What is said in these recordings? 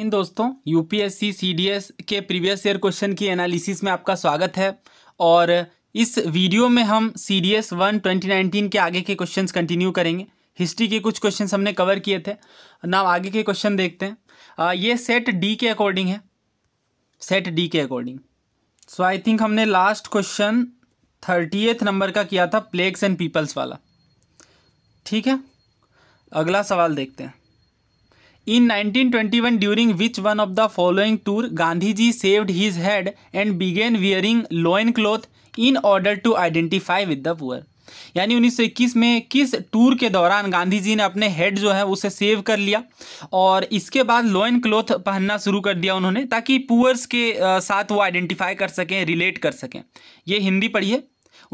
इन दोस्तों UPSC CDS के previous year question की एनालिसिस में आपका स्वागत है और इस वीडियो में हम C D S one twenty nineteen के आगे के क्वेश्चंस कंटिन्यू करेंगे हिस्ट्री के कुछ क्वेश्चंस हमने कवर किए थे ना आगे के क्वेश्चन देखते हैं आ, ये सेट डी के अकॉर्डिंग है सेट डी के अकॉर्डिंग सो आई थिंक हमने लास्ट क्वेश्चन थर्टी नंबर का किया था प्लेग्स एंड पीपल्स वाला ठीक है अगला सवाल देखते हैं in 1921, which one of the following tour Gandhi ji shaved his head and began wearing loin cloth in order to identify with the poor यानी 1921 में किस टूर के दौरान गांधी जी ने अपने हेड जो है उसे सेव कर लिया और इसके बाद लोइन क्लोथ पहनना शुरू कर दिया उन्होंने ताकि पुअर्स के साथ वो आइडेंटिफाई कर सकें रिलेट कर सकें ये हिंदी पढ़िए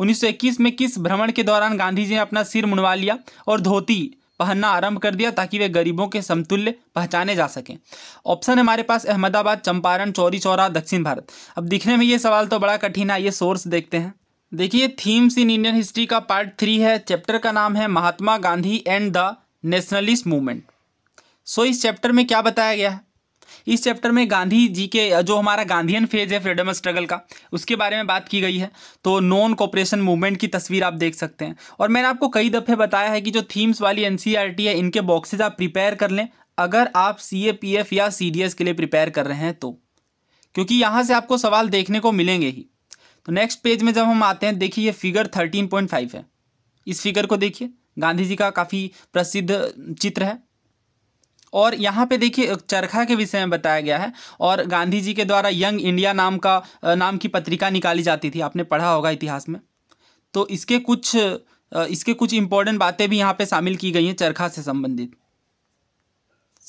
1921 में किस भ्रमण के दौरान गांधी जी ने अपना सिर मुड़वा लिया और धोती पहनना आरंभ कर दिया ताकि वे गरीबों के समतुल्य पहचाने जा सकें ऑप्शन हमारे पास अहमदाबाद चंपारण चौरी चौरा दक्षिण भारत अब दिखने में ये सवाल तो बड़ा कठिन है ये सोर्स देखते हैं देखिए थीम्स इन इंडियन हिस्ट्री का पार्ट थ्री है चैप्टर का नाम है Mahatma Gandhi and the nationalist movement so इस चैप्टर में क्या बताया गया है इस चैप्टर में गांधी जी के जो हमारा गांधीयन फेज है फ्रीडम स्ट्रगल का उसके बारे में बात की गई है तो नॉन कॉपरेशन मूवमेंट की तस्वीर आप देख सकते हैं और मैंने आपको कई दफ़े बताया है कि जो थीम्स वाली एन e है इनके बॉक्सेज आप प्रिपेयर कर लें अगर आप सी या सी के लिए प्रिपेयर कर रहे हैं तो क्योंकि यहाँ से आपको सवाल देखने को मिलेंगे ही तो नेक्स्ट पेज में जब हम आते हैं देखिए ये फिगर 13.5 है इस फिगर को देखिए गांधी जी का काफ़ी प्रसिद्ध चित्र है और यहाँ पे देखिए चरखा के विषय में बताया गया है और गांधी जी के द्वारा यंग इंडिया नाम का नाम की पत्रिका निकाली जाती थी आपने पढ़ा होगा इतिहास में तो इसके कुछ इसके कुछ इंपॉर्टेंट बातें भी यहाँ पे शामिल की गई हैं चरखा से संबंधित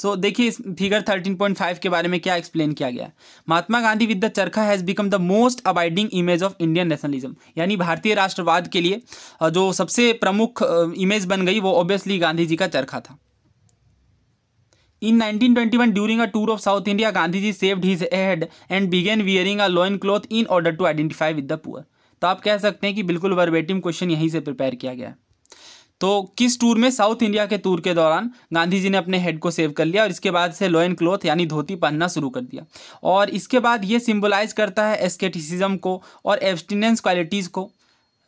सो so, देखिए इस फिगर 13.5 के बारे में क्या एक्सप्लेन किया गया Mahatma Gandhi with the charkha has become the most abiding image of Indian nationalism यानी भारतीय राष्ट्रवाद के लिए जो सबसे प्रमुख इमेज बन गई वो ऑब्वियसली गांधी जी का चरखा था In 1921, during a tour of South India, Gandhiji shaved his head and began wearing a loin cloth in order to identify with the poor. तो आप कह सकते हैं कि बिल्कुल वर्बेटिम क्वेश्चन यहीं से प्रिपेयर किया गया तो किस टूर में साउथ इंडिया के टूर के दौरान गांधी जी ने अपने हेड को सेव कर लिया और इसके बाद से लोइन क्लोथ यानी धोती पहनना शुरू कर दिया और इसके बाद ये सिंबलाइज करता है एस्केटिसिज्म को और एब्सटिनेंस क्वालिटीज़ को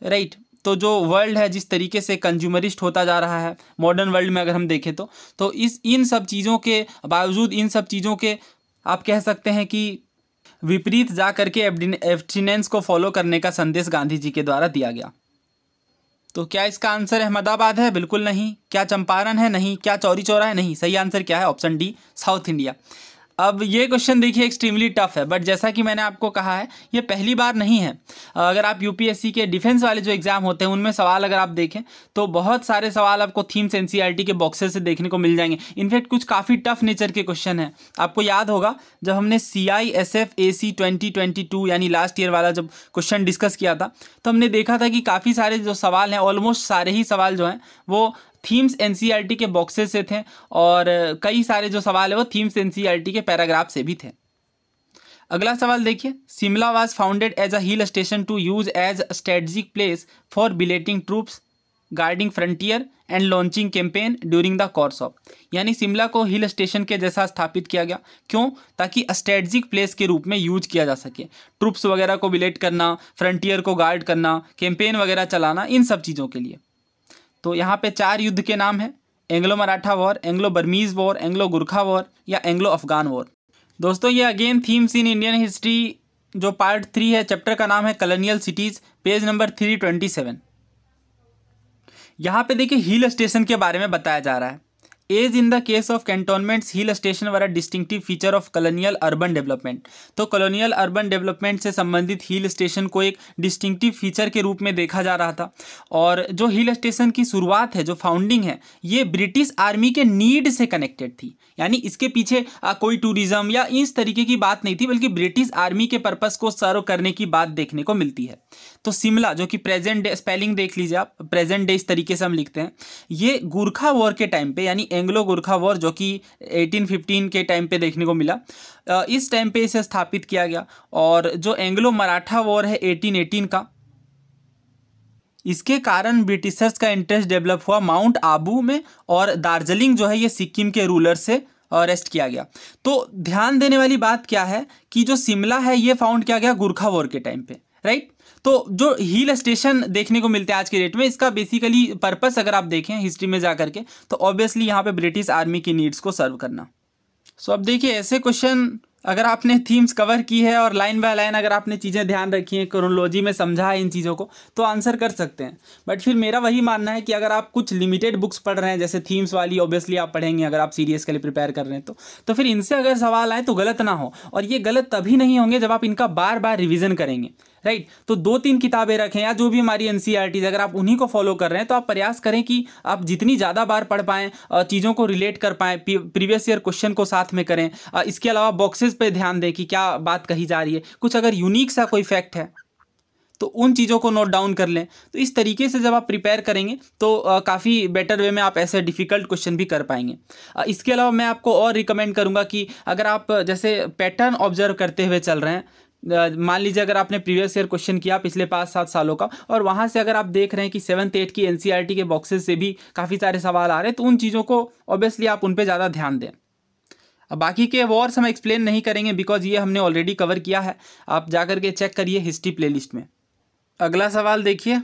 राइट right. तो जो वर्ल्ड है जिस तरीके से कंज्यूमरिस्ट होता जा रहा है मॉडर्न वर्ल्ड में अगर हम देखें तो तो इस इन सब चीज़ों के बावजूद इन सब चीज़ों के आप कह सकते हैं कि विपरीत जा करके एब्स्टिनेंस को फॉलो करने का संदेश गांधी जी के द्वारा दिया गया तो क्या इसका आंसर अहमदाबाद है बिल्कुल नहीं क्या चंपारण है नहीं क्या चौरी चौरा है नहीं सही आंसर क्या है ऑप्शन डी साउथ इंडिया अब ये क्वेश्चन देखिए एक्सट्रीमली टफ है बट जैसा कि मैंने आपको कहा है ये पहली बार नहीं है अगर आप यूपीएससी के डिफेंस वाले जो एग्ज़ाम होते हैं उनमें सवाल अगर आप देखें तो बहुत सारे सवाल आपको थीम्स एन e के बॉक्सेस से देखने को मिल जाएंगे इनफैक्ट कुछ काफ़ी टफ नेचर के क्वेश्चन हैं आपको याद होगा जब हमने C I S F A C twenty twenty two यानी लास्ट ईयर वाला जब क्वेश्चन डिस्कस किया था तो हमने देखा था कि काफ़ी सारे जो सवाल हैं ऑलमोस्ट सारे ही सवाल जो हैं वो थीम्स एनसीईआरटी e के बॉक्सेस से थे और कई सारे जो सवाल है वो थीम्स एनसीईआरटी e के पैराग्राफ से भी थे अगला सवाल देखिए Shimla was founded as a hill station to use as strategic place for billeting troops guarding frontier and launching campaign during the course of यानी शिमला को हिल स्टेशन के जैसा स्थापित किया गया क्यों ताकि स्ट्रेटजिक प्लेस के रूप में यूज किया जा सके ट्रुप्स वगैरह को बिलेट करना फ्रंटियर को गार्ड करना कैंपेन वगैरह चलाना इन सब चीज़ों के लिए तो यहाँ पे चार युद्ध के नाम हैं Anglo Maratha war Anglo Burmese war Anglo Gurkha war या एंग्लो अफगान वॉर दोस्तों ये again themes in Indian history जो पार्ट थ्री है चैप्टर का नाम है colonial cities page number three twenty seven यहाँ पे देखिए हिल स्टेशन के बारे में बताया जा रहा है as in the case of cantonments hill station वाला distinctive feature of colonial urban development तो कॉलोनियल अर्बन डेवलपमेंट से संबंधित हिल स्टेशन को एक डिस्टिंक्टिव फीचर के रूप में देखा जा रहा था और जो हिल स्टेशन की शुरुआत है जो फाउंडिंग है ये ब्रिटिश आर्मी के नीड से कनेक्टेड थी यानी इसके पीछे कोई टूरिज्म या इस तरीके की बात नहीं थी बल्कि ब्रिटिश आर्मी के पर्पज़ को सर्व करने की बात देखने को मिलती है तो शिमला जो कि प्रेजेंट डे स्पेलिंग देख लीजिए आप प्रेजेंट डे इस तरीके से हम लिखते हैं ये गुरखा वॉर के टाइम पे यानी एंग्लो गुरखा वॉर जो कि 1815 के टाइम पे देखने को मिला इस टाइम पे इसे स्थापित किया गया और जो एंग्लो मराठा वॉर है एटीन का इसके कारण ब्रिटिशर्स का इंटरेस्ट डेवलप हुआ माउंट आबू में और दार्जिलिंग जो है ये सिक्किम के रूलर से अरेस्ट किया गया तो ध्यान देने वाली बात क्या है कि जो शिमला है ये फाउंड किया गया गुरखा वॉर के टाइम पे राइट तो जो हिल स्टेशन देखने को मिलते हैं आज के डेट में इसका बेसिकली पर्पस अगर आप देखें हिस्ट्री में जा करके तो ऑब्वियसली यहाँ पे ब्रिटिश आर्मी की नीड्स को सर्व करना सो अब देखिए ऐसे क्वेश्चन अगर आपने थीम्स कवर की है और लाइन बाय लाइन अगर आपने चीज़ें ध्यान रखी हैं क्रोनोलॉजी में समझा है इन चीज़ों को तो आंसर कर सकते हैं बट फिर मेरा वही मानना है कि अगर आप कुछ लिमिटेड बुक्स पढ़ रहे हैं जैसे थीम्स वाली ऑब्वियसली आप पढ़ेंगे अगर आप सीरियस के लिए प्रिपेयर कर रहे हैं तो तो फिर इनसे अगर सवाल आए तो गलत ना हो और ये गलत तभी नहीं होंगे जब आप इनका बार बार रिविज़न करेंगे राइट तो दो तीन किताबें रखें या जो भी हमारी एन e अगर आप उन्हीं को फॉलो कर रहे हैं तो आप प्रयास करें कि आप जितनी ज़्यादा बार पढ़ पाएँ चीज़ों को रिलेट कर पाएँ प्रीवियस ईयर क्वेश्चन को साथ में करें इसके अलावा बॉक्सेज पर ध्यान दें कि क्या बात कही जा रही है कुछ अगर यूनिक सा कोई फैक्ट है तो उन चीज़ों को नोट डाउन कर लें तो इस तरीके से जब आप प्रिपेयर करेंगे तो काफ़ी बेटर वे में आप ऐसे डिफ़िकल्ट क्वेश्चन भी कर पाएंगे इसके अलावा मैं आपको और रिकमेंड करूँगा कि अगर आप जैसे पैटर्न ऑब्जर्व करते हुए चल रहे हैं मान लीजिए अगर आपने प्रीवियस ईयर क्वेश्चन किया पिछले पाँच सात सालों का और वहाँ से अगर आप देख रहे हैं कि सेवन्थ एट की एन e के बॉक्सेज से भी काफ़ी सारे सवाल आ रहे हैं तो उन चीज़ों को ऑब्वियसली आप उन पर ज़्यादा ध्यान दें अब बाकी के वॉर्स हम एक्सप्लेन नहीं करेंगे बिकॉज ये हमने ऑलरेडी कवर किया है आप जाकर के चेक करिए हिस्ट्री प्लेलिस्ट में अगला सवाल देखिए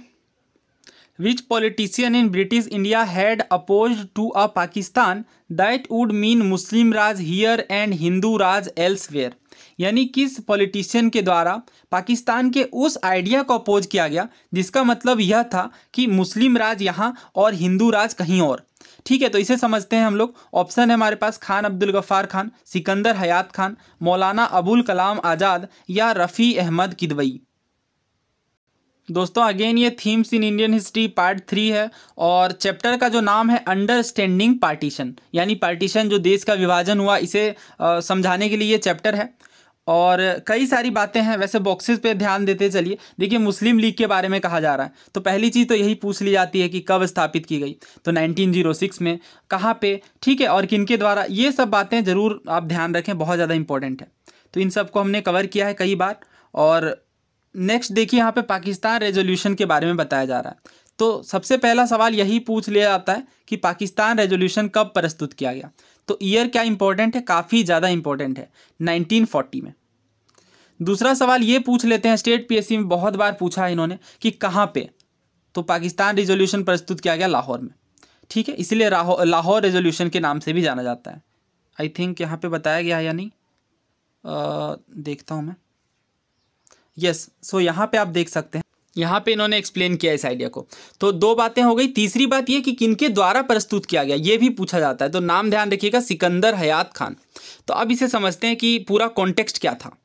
which politician in British India had opposed to a Pakistan that would mean Muslim raj here and Hindu raj elsewhere यानी किस पॉलिटिशियन के द्वारा पाकिस्तान के उस आइडिया को अपोज किया गया जिसका मतलब यह था कि मुस्लिम राज यहाँ और हिंदू राज कहीं और ठीक है तो इसे समझते हैं हम लोग ऑप्शन है हमारे पास खान अब्दुल गफ़ार खान सिकंदर हयात खान मौलाना अबुल कलाम आज़ाद या रफ़ी अहमद किदवई दोस्तों अगेन ये themes in Indian history part three है और चैप्टर का जो नाम है अंडरस्टैंडिंग पार्टीशन यानी पार्टीशन जो देश का विभाजन हुआ इसे समझाने के लिए ये चैप्टर है और कई सारी बातें हैं वैसे बॉक्सेस पे ध्यान देते चलिए देखिए मुस्लिम लीग के बारे में कहा जा रहा है तो पहली चीज़ तो यही पूछ ली जाती है कि कब स्थापित की गई तो 1906 में कहाँ पे ठीक है और किन के द्वारा ये सब बातें ज़रूर आप ध्यान रखें बहुत ज़्यादा इंपॉर्टेंट है तो इन सब को हमने कवर किया है कई बार और नेक्स्ट देखिए यहाँ पर पाकिस्तान रेजोल्यूशन के बारे में बताया जा रहा है तो सबसे पहला सवाल यही पूछ लिया जाता है कि पाकिस्तान रेजोल्यूशन कब प्रस्तुत किया गया तो ईयर क्या इंपॉर्टेंट है काफ़ी ज़्यादा इंपॉर्टेंट है 1940 में दूसरा सवाल ये पूछ लेते हैं स्टेट पीएससी में बहुत बार पूछा है इन्होंने कि कहाँ पे तो पाकिस्तान रेजोल्यूशन प्रस्तुत किया गया लाहौर में ठीक है इसलिए लाहौर रेजोल्यूशन के नाम से भी जाना जाता है आई थिंक यहाँ पे बताया गया है या नहीं आ, देखता हूँ मैं यस सो यहाँ पे आप देख सकते हैं यहाँ पे इन्होंने एक्सप्लेन किया इस आइडिया को तो दो बातें हो गई तीसरी बात यह कि किनके द्वारा प्रस्तुत किया गया ये भी पूछा जाता है तो नाम ध्यान रखिएगा सिकंदर हयात खान तो अब इसे समझते हैं कि पूरा कॉन्टेक्स्ट क्या था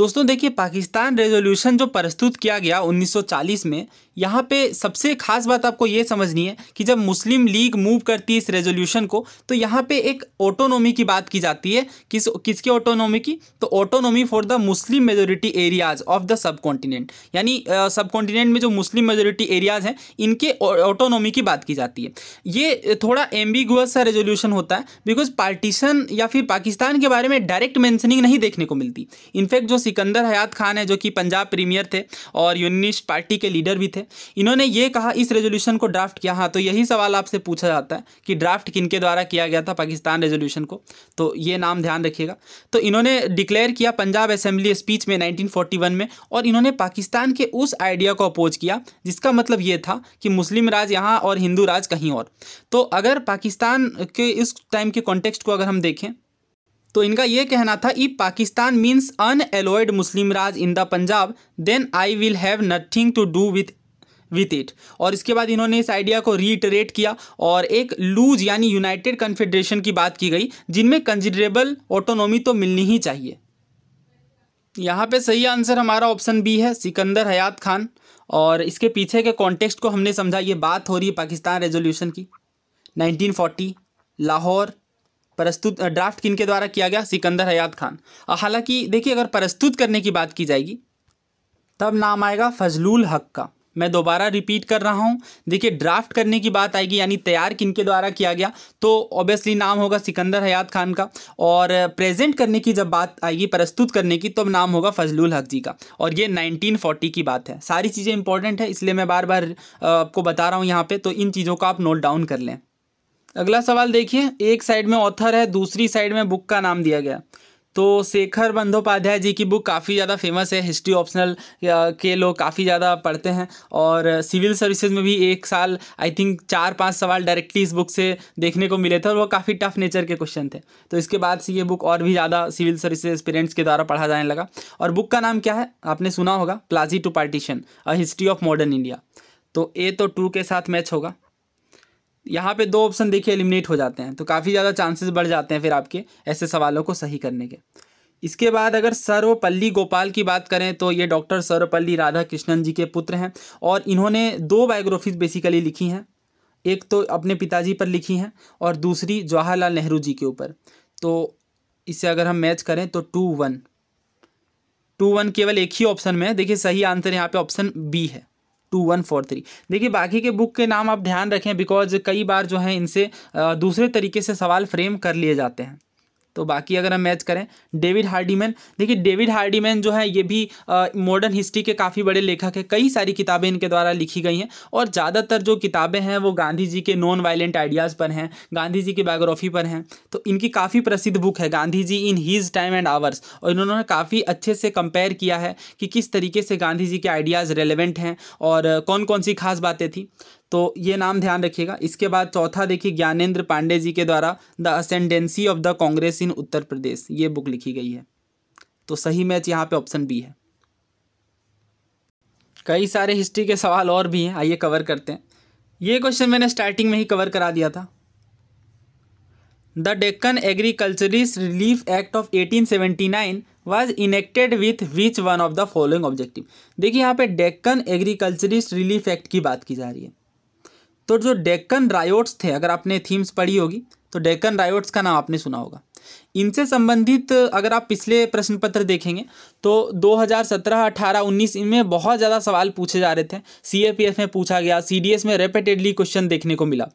दोस्तों देखिए पाकिस्तान रेजोल्यूशन जो प्रस्तुत किया गया 1940 में यहाँ पे सबसे खास बात आपको ये समझनी है कि जब मुस्लिम लीग मूव करती है इस रेजोल्यूशन को तो यहाँ पे एक ऑटोनॉमी की बात की जाती है किस किसके ऑटोनॉमी की तो autonomy for the Muslim majority areas of the subcontinent यानी सब कॉन्टिनेंट में जो मुस्लिम मेजोरिटी एरियाज हैं इनके ऑटोनॉमी की बात की जाती है ये थोड़ा एम्बिगुअस सा रेजोल्यूशन होता है बिकॉज पार्टीशन या फिर पाकिस्तान के बारे में डायरेक्ट मैंशनिंग नहीं देखने को मिलती इनफैक्ट जो सिकंदर हयात खान है जो कि पंजाब प्रीमियर थे और यूनिस्ट पार्टी के लीडर भी थे थे इन्होंने ये कहा इस रेजोल्यूशन को ड्राफ्ट किया हाँ तो यही सवाल आपसे पूछा जाता है कि ड्राफ्ट किनके द्वारा किया गया था पाकिस्तान रेजोल्यूशन को तो ये नाम ध्यान रखिएगा तो इन्होंने डिक्लेयर किया पंजाब असेंबली स्पीच में नाइनटीन में और इन्होंने पाकिस्तान के उस आइडिया को अपोज किया जिसका मतलब ये था कि मुस्लिम राज यहाँ और हिंदू राज कहीं और तो अगर पाकिस्तान के इस टाइम के कॉन्टेक्स्ट को अगर हम देखें तो इनका ये कहना था if Pakistan means unalloyed Muslim raj in the Punjab then I will have nothing to do with with it और इसके बाद इन्होंने इस आइडिया को रीटरेट किया और एक लूज यानी यूनाइटेड कन्फेडरेशन की बात की गई जिनमें कंजिडरेबल ऑटोनॉमी तो मिलनी ही चाहिए यहाँ पे सही आंसर हमारा ऑप्शन बी है सिकंदर हयात खान और इसके पीछे के कॉन्टेक्स्ट को हमने समझा ये बात हो रही है पाकिस्तान रेजोल्यूशन की 1940 लाहौर प्रस्तुत ड्राफ्ट किन के द्वारा किया गया सिकंदर हयात खान हालांकि देखिए अगर प्रस्तुत करने की बात की जाएगी तब नाम आएगा फजलुल हक का मैं दोबारा रिपीट कर रहा हूँ देखिए ड्राफ्ट करने की बात आएगी यानी तैयार किन के द्वारा किया गया तो ऑब्वियसली नाम होगा सिकंदर हयात खान का और प्रेजेंट करने की जब बात आएगी प्रस्तुत करने की तब तो नाम होगा फजलुल हक जी का और ये 1940 की बात है सारी चीज़ें इंपॉर्टेंट है इसलिए मैं बार बार आपको बता रहा हूँ यहाँ पर तो इन चीज़ों को आप नोट डाउन कर लें अगला सवाल देखिए एक साइड में ऑथर है दूसरी साइड में बुक का नाम दिया गया तो शेखर बंदोपाध्याय जी की बुक काफ़ी ज़्यादा फेमस है हिस्ट्री ऑप्शनल के लोग काफ़ी ज़्यादा पढ़ते हैं और सिविल सर्विसेज में भी एक साल आई थिंक चार पांच सवाल डायरेक्टली इस बुक से देखने को मिले थे और वो काफ़ी टफ नेचर के क्वेश्चन थे तो इसके बाद से ये बुक और भी ज़्यादा सिविल सर्विसेज पेरेंट्स के द्वारा पढ़ा जाने लगा और बुक का नाम क्या है आपने सुना होगा Plassey to partition a history of modern India तो ए तो टू के साथ मैच होगा यहाँ पे दो ऑप्शन देखिए एलिमिनेट हो जाते हैं तो काफ़ी ज़्यादा चांसेस बढ़ जाते हैं फिर आपके ऐसे सवालों को सही करने के इसके बाद अगर सर्वपल्ली गोपाल की बात करें तो ये डॉक्टर सर्वपल्ली राधा कृष्णन जी के पुत्र हैं और इन्होंने दो बायोग्राफीज बेसिकली लिखी हैं एक तो अपने पिताजी पर लिखी हैं और दूसरी जवाहरलाल नेहरू जी के ऊपर तो इसे अगर हम मैच करें तो टू वन टू वन केवल एक ही ऑप्शन में है देखिए सही आंसर यहाँ पे ऑप्शन बी है टू वन फोर थ्री देखिए बाकी के बुक के नाम आप ध्यान रखें बिकॉज कई बार जो है इनसे दूसरे तरीके से सवाल फ्रेम कर लिए जाते हैं तो बाकी अगर हम मैच करें डेविड हार्डीमैन देखिए डेविड हार्डीमैन जो है ये भी मॉडर्न हिस्ट्री के काफ़ी बड़े लेखक हैं कई सारी किताबें इनके द्वारा लिखी गई हैं और ज़्यादातर जो किताबें हैं वो गांधी जी के नॉन वायलेंट आइडियाज़ पर हैं गांधी जी की बायोग्राफी पर हैं तो इनकी काफ़ी प्रसिद्ध बुक है Gandhi ji in his time and ours और इन्होंने काफ़ी अच्छे से कंपेयर किया है कि किस तरीके से गांधी जी के आइडियाज़ रेलिवेंट हैं और कौन कौन सी खास बातें थी तो ये नाम ध्यान रखिएगा इसके बाद चौथा देखिए ज्ञानेन्द्र पांडे जी के द्वारा the ascendancy of the Congress in Uttar Pradesh ये बुक लिखी गई है तो सही मैच यहाँ पे ऑप्शन बी है कई सारे हिस्ट्री के सवाल और भी हैं आइए कवर करते हैं ये क्वेश्चन मैंने स्टार्टिंग में ही कवर करा दिया था the Deccan agriculturist relief act of 1879 was enacted with which one of the following objective देखिए यहाँ पे डेक्कन एग्रीकल्चरिस्ट रिलीफ एक्ट की बात की जा रही है तो जो डेक्कन रायोट्स थे अगर आपने थीम्स पढ़ी होगी तो डेक्कन रायोट्स का नाम आपने सुना होगा इनसे संबंधित अगर आप पिछले प्रश्न पत्र देखेंगे तो 2017, 18, 19 इनमें बहुत ज़्यादा सवाल पूछे जा रहे थे सी में पूछा गया सी में रेपिटेडली क्वेश्चन देखने को मिला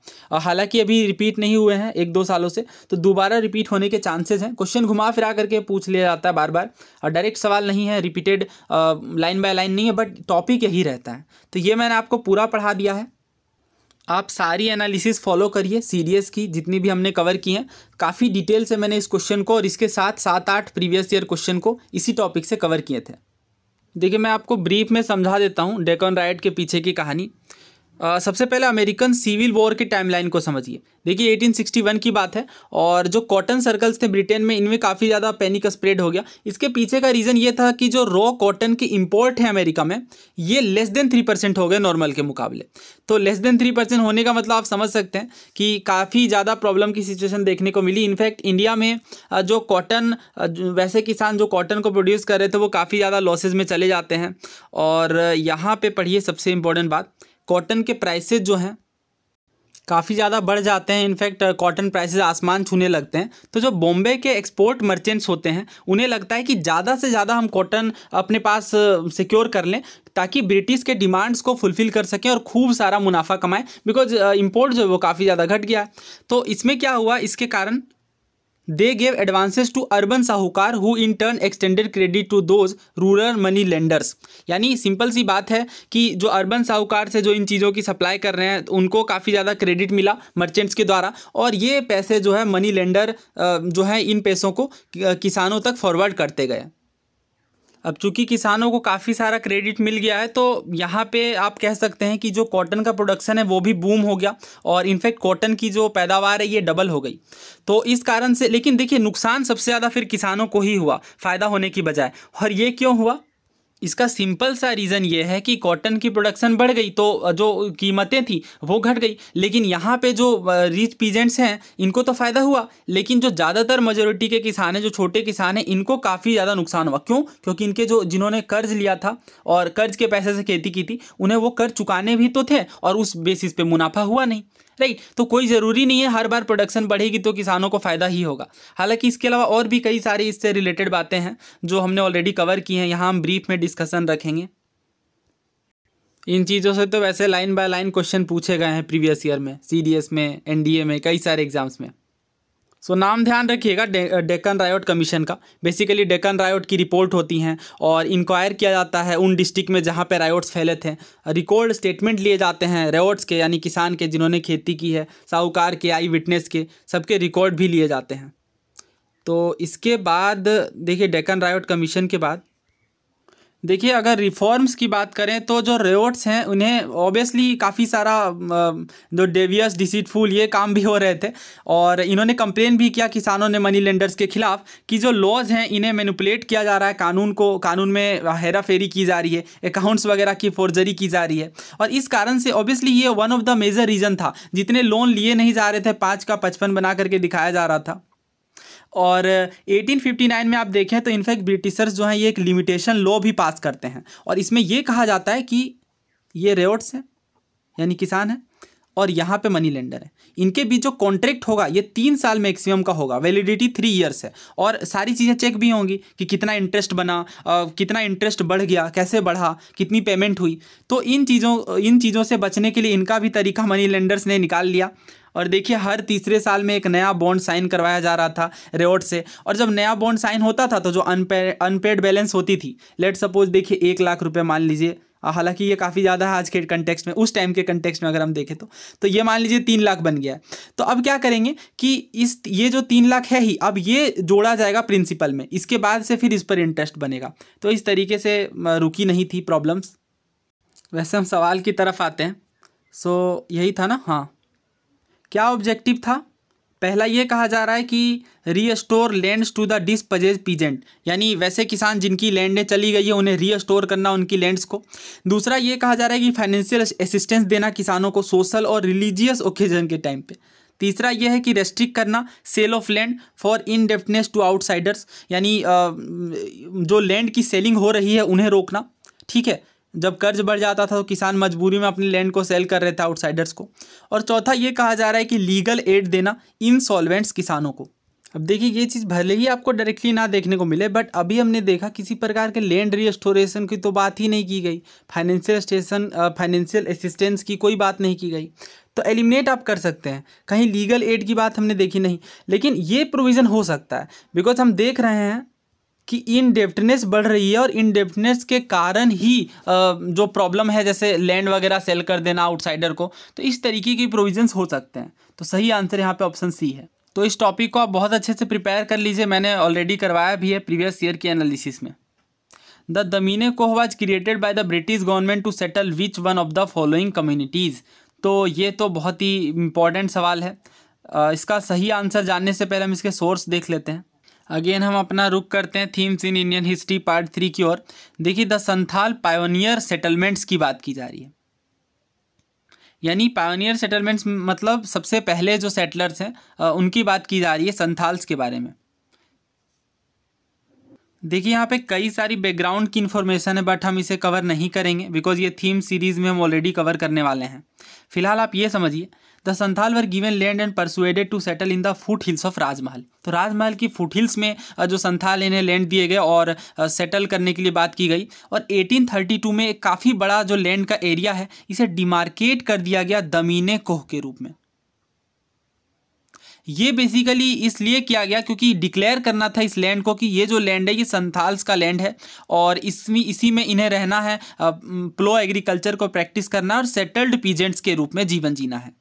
हालांकि अभी रिपीट नहीं हुए हैं एक दो सालों से तो दोबारा रिपीट होने के चांसेस हैं क्वेश्चन घुमा फिरा करके पूछ लिया जाता है बार बार और डायरेक्ट सवाल नहीं है रिपीटेड लाइन बाय लाइन नहीं है बट टॉपिक यही रहता है तो ये मैंने आपको पूरा पढ़ा दिया है आप सारी एनालिसिस फॉलो करिए सीरीज़ की जितनी भी हमने कवर की हैं काफ़ी डिटेल से मैंने इस क्वेश्चन को और इसके साथ सात आठ प्रीवियस ईयर क्वेश्चन को इसी टॉपिक से कवर किए थे देखिए मैं आपको ब्रीफ में समझा देता हूँ डेकॉन राइट के पीछे की कहानी सबसे पहले अमेरिकन सिविल वॉर के टाइमलाइन को समझिए देखिए 1861 की बात है और जो कॉटन सर्कल्स थे ब्रिटेन में इनमें काफ़ी ज़्यादा पैनिक स्प्रेड हो गया इसके पीछे का रीज़न ये था कि जो रॉ कॉटन की इंपोर्ट है अमेरिका में ये लेस देन थ्री परसेंट हो गए नॉर्मल के मुकाबले तो लेस देन थ्री परसेंट होने का मतलब आप समझ सकते हैं कि काफ़ी ज़्यादा प्रॉब्लम की सिचुएशन देखने को मिली इनफैक्ट इंडिया में जो कॉटन वैसे किसान जो कॉटन को प्रोड्यूस कर रहे थे वो काफ़ी ज़्यादा लॉसेज में चले जाते हैं और यहाँ पर पढ़िए सबसे इम्पोर्टेंट बात कॉटन के प्राइसेज जो हैं काफ़ी ज़्यादा बढ़ जाते हैं इनफैक्ट कॉटन प्राइसेस आसमान छूने लगते हैं तो जो बॉम्बे के एक्सपोर्ट मर्चेंट्स होते हैं उन्हें लगता है कि ज़्यादा से ज़्यादा हम कॉटन अपने पास सिक्योर कर लें ताकि ब्रिटिश के डिमांड्स को फुलफ़िल कर सकें और खूब सारा मुनाफा कमाएं बिकॉज इम्पोर्ट जो है वो काफ़ी ज़्यादा घट गया तो इसमें क्या हुआ इसके कारण they gave advances to urban sahukar who in turn extended credit to those rural money lenders यानी सिंपल सी बात है कि जो अर्बन साहूकार से जो इन चीज़ों की सप्लाई कर रहे हैं तो उनको काफ़ी ज़्यादा क्रेडिट मिला मर्चेंट्स के द्वारा और ये पैसे जो है मनी लेंडर जो है इन पैसों को किसानों तक फॉरवर्ड करते गए अब चूंकि किसानों को काफ़ी सारा क्रेडिट मिल गया है तो यहाँ पे आप कह सकते हैं कि जो कॉटन का प्रोडक्शन है वो भी बूम हो गया और इनफैक्ट कॉटन की जो पैदावार है ये डबल हो गई तो इस कारण से लेकिन देखिए नुकसान सबसे ज़्यादा फिर किसानों को ही हुआ फ़ायदा होने की बजाय और ये क्यों हुआ इसका सिंपल सा रीज़न ये है कि कॉटन की प्रोडक्शन बढ़ गई तो जो कीमतें थी वो घट गई लेकिन यहाँ पे जो रिच पीजेंट्स हैं इनको तो फ़ायदा हुआ लेकिन जो ज़्यादातर मेजोरिटी के किसान हैं जो छोटे किसान हैं इनको काफ़ी ज़्यादा नुकसान हुआ क्यों क्योंकि इनके जो जिन्होंने कर्ज लिया था और कर्ज के पैसे से खेती की थी उन्हें वो कर्ज चुकाने भी तो थे और उस बेसिस पे मुनाफा हुआ नहीं राइट तो कोई ज़रूरी नहीं है हर बार प्रोडक्शन बढ़ेगी तो किसानों को फ़ायदा ही होगा हालांकि इसके अलावा और भी कई सारी इससे रिलेटेड बातें हैं जो हमने ऑलरेडी कवर की हैं यहाँ हम ब्रीफ में डिस डिस्कशन रखेंगे इन चीज़ों से तो वैसे लाइन बाय लाइन क्वेश्चन पूछे गए हैं प्रीवियस ईयर में सी में एन में कई सारे एग्जाम्स में सो so, नाम ध्यान रखिएगा डेकन रायोट कमीशन का बेसिकली डेकन रायोट की रिपोर्ट होती हैं और इंक्वायर किया जाता है उन डिस्ट्रिक्ट में जहाँ पे रायोट्स फैले थे रिकॉर्ड स्टेटमेंट लिए जाते हैं रायोट्स के यानी किसान के जिन्होंने खेती की है साहूकार के आई विटनेस के सबके रिकॉर्ड भी लिए जाते हैं तो इसके बाद देखिए डेकन रायोट कमीशन के बाद देखिए अगर रिफॉर्म्स की बात करें तो जो रेवट्स हैं उन्हें ऑब्वियसली काफ़ी सारा जो डेवियस डिसीटफुल ये काम भी हो रहे थे और इन्होंने कंप्लेन भी किया किसानों ने मनी लेंडर्स के खिलाफ कि जो लॉज हैं इन्हें मैनिपुलेट किया जा रहा है कानून को कानून में हेरा फेरी की जा रही है अकाउंट्स वगैरह की फोर्जरी की जा रही है और इस कारण से ऑब्वियसली ये one of the major reason था जितने लोन लिए नहीं जा रहे थे पाँच का पचपन बना करके दिखाया जा रहा था और 1859 में आप देखें तो इनफैक्ट ब्रिटिशर्स जो हैं ये एक लिमिटेशन लॉ भी पास करते हैं और इसमें ये कहा जाता है कि ये रेवट्स हैं यानी किसान हैं और यहाँ पे मनी लेंडर है इनके बीच जो कॉन्ट्रैक्ट होगा ये तीन साल मैक्सिमम का होगा वैलिडिटी थ्री ईयर्स है और सारी चीज़ें चेक भी होंगी कि कितना इंटरेस्ट बना आ, कितना इंटरेस्ट बढ़ गया कैसे बढ़ा कितनी पेमेंट हुई तो इन चीज़ों इन चीज़ों से बचने के लिए इनका भी तरीका मनी लेंडर्स ने निकाल लिया और देखिए हर तीसरे साल में एक नया बॉन्ड साइन करवाया जा रहा था रेवॉर्ड से और जब नया बॉन्ड साइन होता था तो जो अनपे अनपेड बैलेंस होती थी लेट सपोज देखिए एक लाख रुपये मान लीजिए हालांकि ये काफ़ी ज़्यादा है आज के कंटेक्स्ट में उस टाइम के कंटेक्स्ट में अगर हम देखें तो तो ये मान लीजिए तीन लाख बन गया तो अब क्या करेंगे कि इस ये जो तीन लाख है ही अब ये जोड़ा जाएगा प्रिंसिपल में इसके बाद से फिर इस पर इंटरेस्ट बनेगा तो इस तरीके से रुकी नहीं थी प्रॉब्लम्स वैसे हम सवाल की तरफ आते हैं सो यही था ना हाँ क्या ऑब्जेक्टिव था पहला ये कहा जा रहा है कि restore lands to the dispossessed peasant यानी वैसे किसान जिनकी लैंडें चली गई है उन्हें रीस्टोर करना उनकी लैंड्स को दूसरा ये कहा जा रहा है कि फाइनेंशियल असिस्टेंस देना किसानों को सोशल और रिलीजियस ओकेजन के टाइम पे तीसरा यह है कि रेस्ट्रिक्ट करना sale of land for indebtedness to outsiders यानी जो लैंड की सेलिंग हो रही है उन्हें रोकना ठीक है जब कर्ज बढ़ जाता था तो किसान मजबूरी में अपने लैंड को सेल कर रहे थे आउटसाइडर्स को और चौथा ये कहा जा रहा है कि लीगल एड देना इनसॉल्वेंट्स किसानों को अब देखिए ये चीज़ भले ही आपको डायरेक्टली ना देखने को मिले बट अभी हमने देखा किसी प्रकार के लैंड रिस्टोरेशन की तो बात ही नहीं की गई फाइनेंशियल स्टेशन फाइनेंशियल असिस्टेंस की कोई बात नहीं की गई तो एलिमिनेट आप कर सकते हैं कहीं लीगल एड की बात हमने देखी नहीं लेकिन ये प्रोविज़न हो सकता है बिकॉज हम देख रहे हैं कि इनडेप्टनेस बढ़ रही है और इनडेप्टनेस के कारण ही जो प्रॉब्लम है जैसे लैंड वगैरह सेल कर देना आउटसाइडर को तो इस तरीके की प्रोविजंस हो सकते हैं तो सही आंसर यहाँ पे ऑप्शन सी है तो इस टॉपिक को आप बहुत अच्छे से प्रिपेयर कर लीजिए मैंने ऑलरेडी करवाया भी है प्रीवियस ईयर के एनालिसिस में the Damin i Koh was created by the British government to settle which one of the following communities तो ये तो बहुत ही इंपॉर्टेंट सवाल है इसका सही आंसर जानने से पहले हम इसके सोर्स देख लेते हैं अगेन हम अपना रुख करते हैं themes in Indian history part three की ओर देखिए द संथाल पायोनियर सेटलमेंट्स की बात की जा रही है यानी पायोनियर सेटलमेंट्स मतलब सबसे पहले जो सेटलर्स हैं उनकी बात की जा रही है संथाल्स के बारे में देखिए यहाँ पे कई सारी बैकग्राउंड की इन्फॉर्मेशन है बट हम इसे कवर नहीं करेंगे बिकॉज ये थीम सीरीज़ में हम ऑलरेडी कवर करने वाले हैं फिलहाल आप ये समझिए the Santhal were given land and persuaded to settle in the foothills of Rajmahal तो राजमहल की फुट हिल्स में जो संथाल इन्हें लैंड दिए गए और सेटल करने के लिए बात की गई और 1832 में एक काफ़ी बड़ा जो लैंड का एरिया है इसे डिमार्केट कर दिया गया दमीने कोह के रूप में ये बेसिकली इसलिए किया गया क्योंकि डिक्लेयर करना था इस लैंड को कि ये जो लैंड है ये संथाल्स का लैंड है और इसमें इसी में इन्हें रहना है प्लो एग्रीकल्चर को प्रैक्टिस करना और सेटल्ड पीजेंट्स के रूप में जीवन जीना है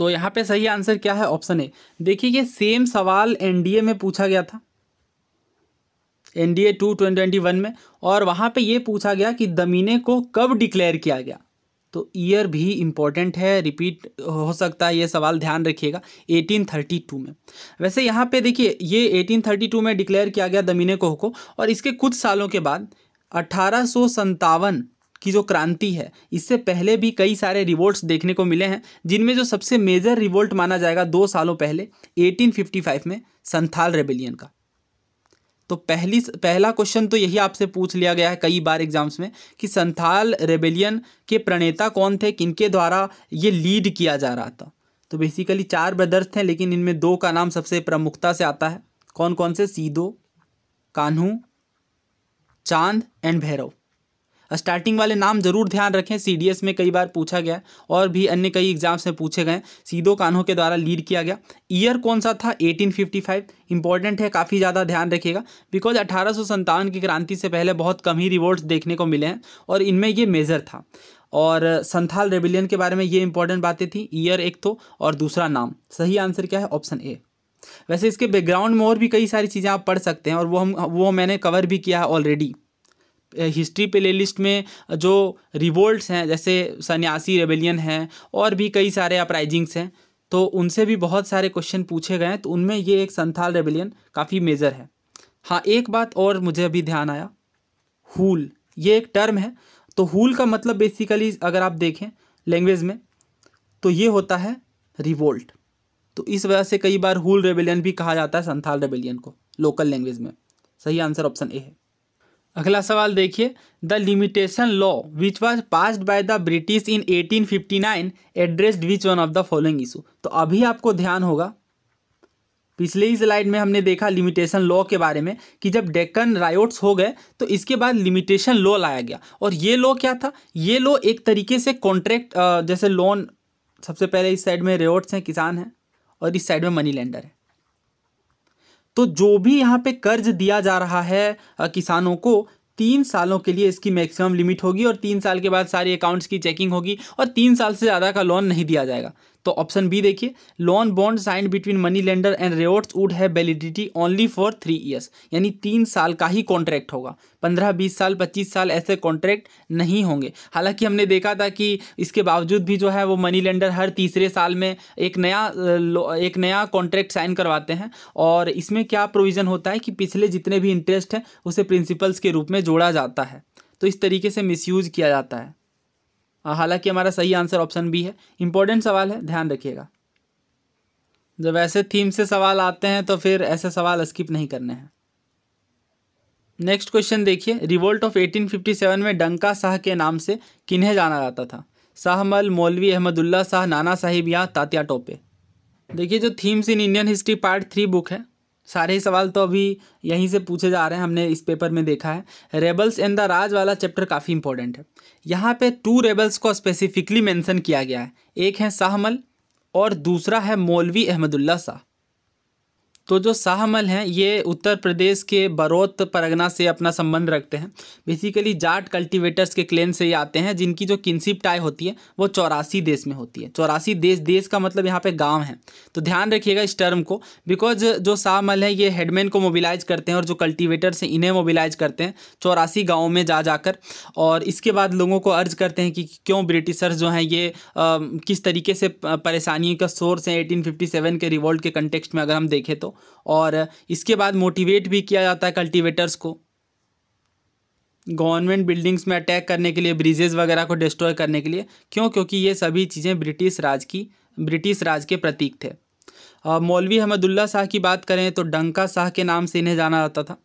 तो यहाँ पे सही आंसर क्या है ऑप्शन ए देखिए ये सेम सवाल एनडीए में पूछा गया था NDA two twenty twenty one में और वहाँ पे ये पूछा गया कि दमीने को कब डिक्लेयर किया गया तो ईयर भी इम्पॉर्टेंट है रिपीट हो सकता है ये सवाल ध्यान रखिएगा 1832 में वैसे यहाँ पे देखिए ये 1832 में डिक्लेयर किया गया दमीने कोह को और इसके कुछ सालों के बाद अठारह की जो क्रांति है इससे पहले भी कई सारे रिवोल्ट्स देखने को मिले हैं जिनमें जो सबसे मेजर रिवोल्ट माना जाएगा दो सालों पहले 1855 में संथाल रेबेलियन का तो पहली पहला क्वेश्चन तो यही आपसे पूछ लिया गया है कई बार एग्जाम्स में कि संथाल रेबेलियन के प्रणेता कौन थे किनके द्वारा ये लीड किया जा रहा था तो बेसिकली चार ब्रदर्स थे लेकिन इनमें दो का नाम सबसे प्रमुखता से आता है कौन कौन से सीधो कान्हू चांद एंड भैरव स्टार्टिंग वाले नाम जरूर ध्यान रखें सी में कई बार पूछा गया और भी अन्य कई एग्जाम्स में पूछे गए सीधो कान्हों के द्वारा लीड किया गया ईयर कौन सा था 1855 इंपॉर्टेंट है काफ़ी ज़्यादा ध्यान रखिएगा बिकॉज अठारह की क्रांति से पहले बहुत कम ही रिवॉर्ड्स देखने को मिले हैं और इनमें ये मेजर था और संथाल रेबिलियन के बारे में ये इंपॉर्टेंट बातें थी ईयर एक तो और दूसरा नाम सही आंसर क्या है ऑप्शन ए वैसे इसके बैकग्राउंड में और भी कई सारी चीज़ें आप पढ़ सकते हैं और वो हम वो मैंने कवर भी किया है ऑलरेडी हिस्ट्री प्ले लिस्ट में जो रिवोल्ट्स हैं जैसे सन्यासी रेबेलियन हैं और भी कई सारे अपराइजिंग्स हैं तो उनसे भी बहुत सारे क्वेश्चन पूछे गए हैं तो उनमें ये एक संथाल रेबेलियन काफ़ी मेजर है हाँ एक बात और मुझे अभी ध्यान आया हुल ये एक टर्म है तो हुल का मतलब बेसिकली अगर आप देखें लैंग्वेज में तो ये होता है रिवोल्ट तो इस वजह से कई बार हुल रेबेलियन भी कहा जाता है संथाल रेबेलियन को लोकल लैंग्वेज में सही आंसर ऑप्शन ए है अगला सवाल देखिए the limitation law which was passed by the British in 1859 addressed which one of the following issue तो अभी आपको ध्यान होगा पिछले ही स्लाइड में हमने देखा लिमिटेशन लॉ के बारे में कि जब डेक्कन रायोट्स हो गए तो इसके बाद लिमिटेशन लॉ लाया गया और ये लॉ क्या था ये लॉ एक तरीके से कॉन्ट्रैक्ट जैसे लोन सबसे पहले इस साइड में रेयोट्स हैं किसान हैं और इस साइड में मनी लेंडर है तो जो भी यहाँ पे कर्ज दिया जा रहा है किसानों को तीन सालों के लिए इसकी मैक्सिमम लिमिट होगी और तीन साल के बाद सारी अकाउंट्स की चेकिंग होगी और तीन साल से ज़्यादा का लोन नहीं दिया जाएगा तो ऑप्शन बी देखिए loan bond sign between money lender and ryots would have validity only for three years यानी तीन साल का ही कॉन्ट्रैक्ट होगा पंद्रह बीस साल पच्चीस साल ऐसे कॉन्ट्रैक्ट नहीं होंगे हालांकि हमने देखा था कि इसके बावजूद भी जो है वो मनी लेंडर हर तीसरे साल में एक नया एक नया कॉन्ट्रैक्ट साइन करवाते हैं और इसमें क्या प्रोविज़न होता है कि पिछले जितने भी इंटरेस्ट हैं उसे प्रिंसिपल्स के रूप में जोड़ा जाता है तो इस तरीके से मिसयूज़ किया जाता है हाँ, हालांकि हमारा सही आंसर ऑप्शन बी है इंपॉर्टेंट सवाल है ध्यान रखिएगा जब ऐसे थीम से सवाल आते हैं तो फिर ऐसे सवाल स्किप नहीं करने हैं नेक्स्ट क्वेश्चन देखिए रिवोल्ट ऑफ 1857 में डंका शाह के नाम से किन्हें जाना जाता था शाहमल मौलवी अहमदुल्ला शाह नाना साहिब या तात्या टोपे देखिए जो themes in Indian history part three book है सारे ही सवाल तो अभी यहीं से पूछे जा रहे हैं हमने इस पेपर में देखा है रेबल्स एंड द राज वाला चैप्टर काफ़ी इंपॉर्टेंट है यहाँ पे टू रेबल्स को स्पेसिफिकली मेंशन किया गया है एक है शाहमल और दूसरा है मौलवी अहमदुल्ला शाह तो जो शाहमल हैं ये उत्तर प्रदेश के बरौत परगना से अपना संबंध रखते हैं बेसिकली जाट कल्टीवेटर्स के क्लेन से ये आते हैं जिनकी जो किनसिप टाई होती है वो चौरासी देश में होती है चौरासी देश देश का मतलब यहाँ पे गांव है तो ध्यान रखिएगा इस टर्म को बिकॉज जो शाहमल है ये हेडमैन को मोबिलाइज करते हैं और जो कल्टिवेटर्स हैं इन्हें मोबिलाइज करते हैं चौरासी गाँव में जा जाकर और इसके बाद लोगों को अर्ज करते हैं कि क्यों ब्रिटिशर्स जो हैं ये किस तरीके से परेशानियों का सोर्स है एटीन के रिवॉल्ट के कंटेक्सट में अगर हम देखें तो और इसके बाद मोटिवेट भी किया जाता है कल्टीवेटर्स को गवर्नमेंट बिल्डिंग्स में अटैक करने के लिए ब्रिजेज़ वगैरह को डिस्ट्रॉय करने के लिए क्यों क्योंकि ये सभी चीज़ें ब्रिटिश राज की ब्रिटिश राज के प्रतीक थे मौलवी अहमदुल्ला शाह की बात करें तो डंका शाह के नाम से इन्हें जाना जाता था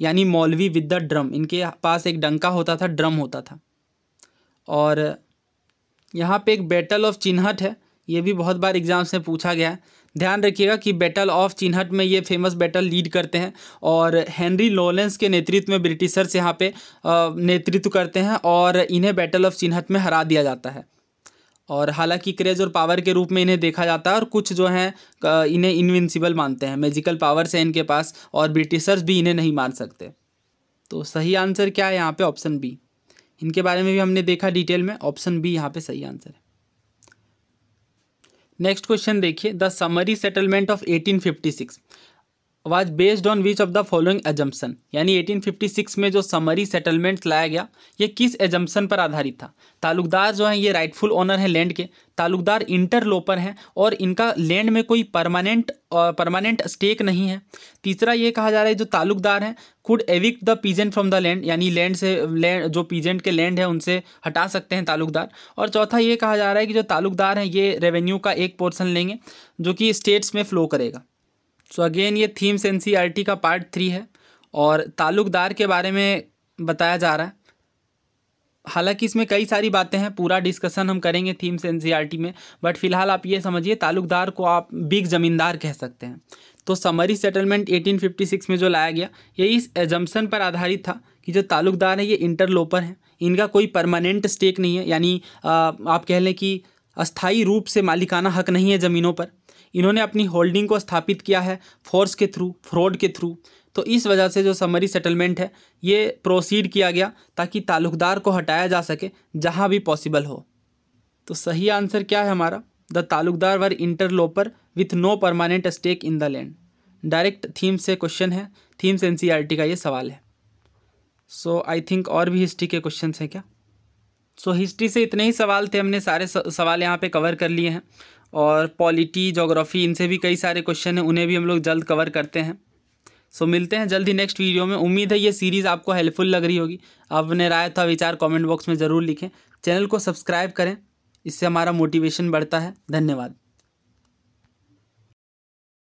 यानी मौलवी विद द ड्रम इनके पास एक डंका होता था ड्रम होता था और यहाँ पे एक बैटल ऑफ चिन्हट है ये भी बहुत बार एग्ज़ाम्स में पूछा गया है ध्यान रखिएगा कि बैटल ऑफ चिन्हट में ये फेमस बैटल लीड करते हैं और हेनरी लॉलेंस के नेतृत्व में ब्रिटिशर्स यहाँ पे नेतृत्व करते हैं और इन्हें बैटल ऑफ चिन्हट में हरा दिया जाता है और हालांकि क्रेज और पावर के रूप में इन्हें देखा जाता है और कुछ जो हैं इन्हें इनविंसिबल मानते हैं मेजिकल पावर्स हैं इनके पास और ब्रिटिशर्स भी इन्हें नहीं मान सकते तो सही आंसर क्या है यहाँ पर ऑप्शन बी इनके बारे में भी हमने देखा डिटेल में ऑप्शन बी यहाँ पर सही आंसर है नेक्स्ट क्वेश्चन देखिए the summary settlement of 1856 was based on which of the following assumption यानी 1856 में जो समरी सेटलमेंट लाया गया ये किस एजम्पन पर आधारित था तालुकदार जो हैं ये राइटफुल ओनर हैं लैंड के तालुकदार इंटरलोपर हैं और इनका लैंड में कोई परमानेंट परमानेंट स्टेक नहीं है तीसरा ये कहा जा रहा है जो तालुकदार हैं could evict the peasant from the land यानी लैंड से लैंड जो पीजेंट के लैंड है उनसे हटा सकते हैं तालुकदार और चौथा ये कहा जा रहा है कि जो तालुकदार हैं ये रेवेन्यू का एक पोर्सन लेंगे जो कि स्टेट्स में फ्लो करेगा सो अगेन ये थीम्स एन का पार्ट थ्री है और ताल्लुकदार के बारे में बताया जा रहा है हालांकि इसमें कई सारी बातें हैं पूरा डिस्कशन हम करेंगे थीम्स एन में बट फिलहाल आप ये समझिए ताल्लुकदार को आप बिग ज़मींदार कह सकते हैं तो समरी सेटलमेंट 1856 में जो लाया गया ये इस एजम्पन पर आधारित था कि जो ताल्लुकदार है ये इंटरलोपर हैं इनका कोई परमानेंट स्टेक नहीं है यानी आप कह लें कि अस्थाई रूप से मालिकाना हक नहीं है ज़मीनों पर इन्होंने अपनी होल्डिंग को स्थापित किया है फोर्स के थ्रू फ्रॉड के थ्रू तो इस वजह से जो समरी सेटलमेंट है ये प्रोसीड किया गया ताकि ताल्लुकदार को हटाया जा सके जहाँ भी पॉसिबल हो तो सही आंसर क्या है हमारा the taluqdar were interloper with no permanent stake in the land direct theme से क्वेश्चन है थीम्स एन का ये सवाल है सो आई थिंक और भी हिस्ट्री के क्वेश्चन हैं क्या सो हिस्ट्री से इतने ही सवाल थे हमने सारे सवाल यहाँ पे कवर कर लिए हैं और पॉलिटी जोग्राफ़ी इनसे भी कई सारे क्वेश्चन हैं उन्हें भी हम लोग जल्द कवर करते हैं सो so, मिलते हैं जल्द ही नेक्स्ट वीडियो में उम्मीद है ये सीरीज़ आपको हेल्पफुल लग रही होगी आप अपने राय था विचार कॉमेंट बॉक्स में ज़रूर लिखें चैनल को सब्सक्राइब करें इससे हमारा मोटिवेशन बढ़ता है धन्यवाद